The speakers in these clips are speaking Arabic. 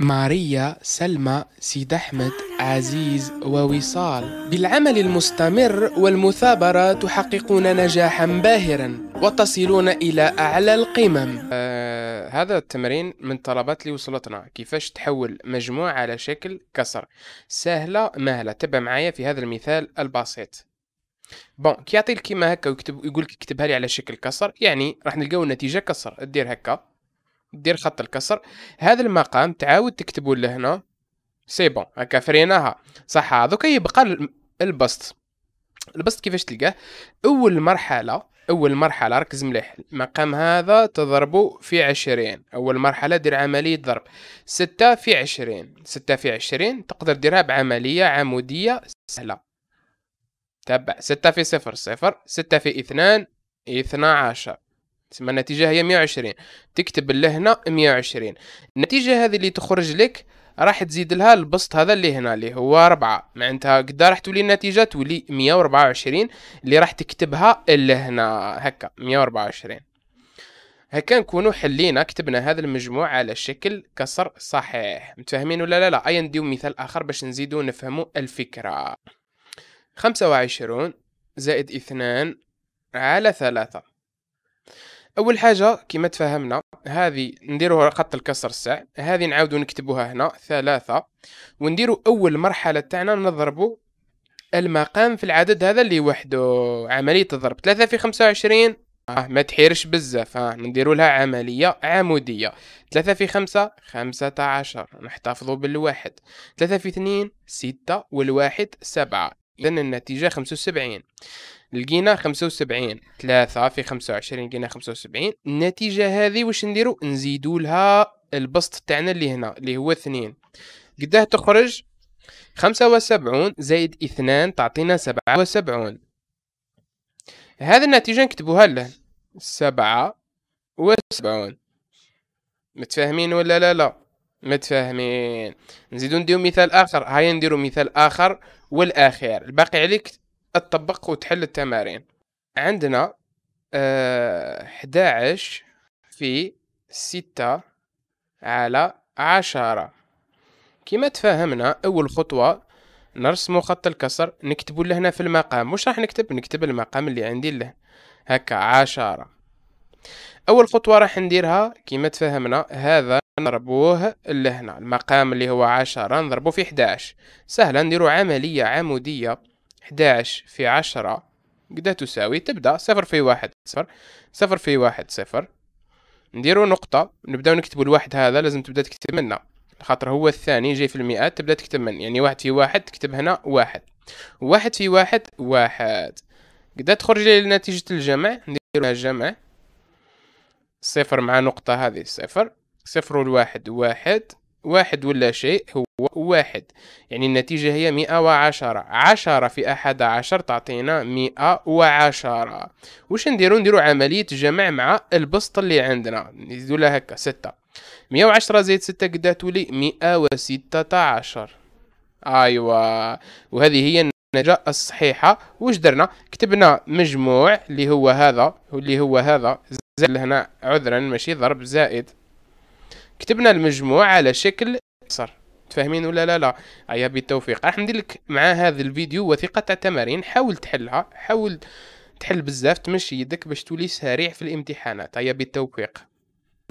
ماريا سلمى سيد أحمد عزيز ووصال بالعمل المستمر والمثابرة تحققون نجاحا باهرا وتصلون إلى أعلى القمم آه هذا التمرين من الطلبات اللي وصلتنا كيفاش تحول مجموعة على شكل كسر سهلة مهلة تبع معايا في هذا المثال البسيط بون كي يعطي هكا ويكتب يقول لك اكتبها لي على شكل كسر يعني راح نلقاو النتيجه كسر دير هكا دير خط الكسر هذا المقام تعاود تكتبوا لهنا سي بون هكا فريناها صح دوكا يبقى البسط البسط كيفاش تلقاه اول مرحله اول مرحله ركز مليح المقام هذا تضربه في عشرين اول مرحله دير عمليه ضرب ستة في عشرين ستة في عشرين تقدر ديرها بعمليه عموديه سهله تبع ستة في صفر صفر ستة في اثنان اثنا عشر تسمى النتيجه هي 120 تكتب لهنا 120 النتيجه هذه اللي تخرج لك راح تزيد لها البسط هذا اللي هنا اللي هو 4 معناتها قد راح تولي النتيجة تولي 124 اللي راح تكتبها لهنا هكا 124 هكا نكونوا حلينا كتبنا هذا المجموع على شكل كسر صحيح متفاهمين ولا لا لا اي نديو مثال اخر باش نزيدو نفهموا الفكرة 25 زائد 2 على 3 اول حاجه كما تفهمنا هذه نديروها خط الكسر الساع هذه نعاودو نكتبوها هنا ثلاثة ونديرو اول مرحله تاعنا نضربو المقام في العدد هذا اللي وحده عمليه الضرب 3 في 25 اه ما تحيرش بزاف ها آه. نديرو لها عمليه عموديه 3 في 5 15 نحتفظوا بالواحد 3 في 2 6 والواحد 7 لأن النتيجة 75 لقينا 75 3 في 25 لقينا 75 النتيجة هذه واش نديرو نزيدو لها البسط تاعنا اللي هنا اللي هو 2 قداه تخرج 75 زائد 2 تعطينا 77 هذا النتيجة نكتبوها له سبعة وسبعون متفاهمين ولا لا لا متفاهمين نزيدو نديرو مثال اخر هيا نديرو مثال اخر والاخير الباقي عليك تطبق وتحل التمارين عندنا أه 11 في 6 على 10 كما تفاهمنا اول خطوه نرسمو خط الكسر نكتبو لهنا في المقام مش راح نكتب نكتب المقام اللي عندي له هكا عشرة اول خطوه راح نديرها كيما تفهمنا هذا نضربوه لهنا المقام اللي هو عشرة نضربو في 11 سهله نديرو عمليه عموديه 11 في 10 قد تساوي تبدا صفر في واحد صفر صفر في واحد صفر نديرو نقطه نبداو نكتبو الواحد هذا لازم تبدا تكتب منه خاطر هو الثاني جاي في المئات تبدا تكتب من يعني واحد في واحد تكتب هنا واحد واحد في واحد واحد قد تخرج لي نتيجه الجمع نديرو جمع صفر مع نقطة هذه صفر صفر والواحد واحد واحد ولا شيء هو واحد يعني النتيجة هي مئة وعشرة عشرة في أحد عشر تعطينا مئة وعشرة وش نديرو نديرو عملية جمع مع البسط اللي عندنا نزيدو لها هكا ستة مئة وعشرة زائد ستة قدها تولي مئة وستة عشر أيوة وهذه هي النتيجه الصحيحه واش درنا كتبنا مجموع اللي هو هذا اللي هو هذا زائد هنا عذرا ماشي ضرب زائد كتبنا المجموع على شكل صر تفهمين ولا لا لا ايا بالتوفيق راح ندير لك مع هذا الفيديو وثيقه تاع تمارين حاول تحلها حاول تحل بزاف تمشي يدك باش تولي سريع في الامتحانات ايا بالتوفيق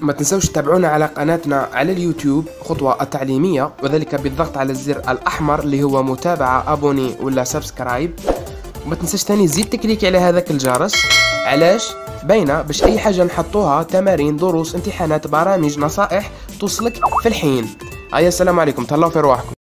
ما تنسوش تتابعونا على قناتنا على اليوتيوب خطوة التعليمية وذلك بالضغط على الزر الأحمر اللي هو متابعة أبوني ولا سبسكرايب وما تنساش تاني زيد تكليك على هذاك الجرس علاش باينه باش اي حاجه نحطوها تمارين دروس امتحانات برامج نصائح توصلك في الحين هيا السلام عليكم تهلاو في رواحكم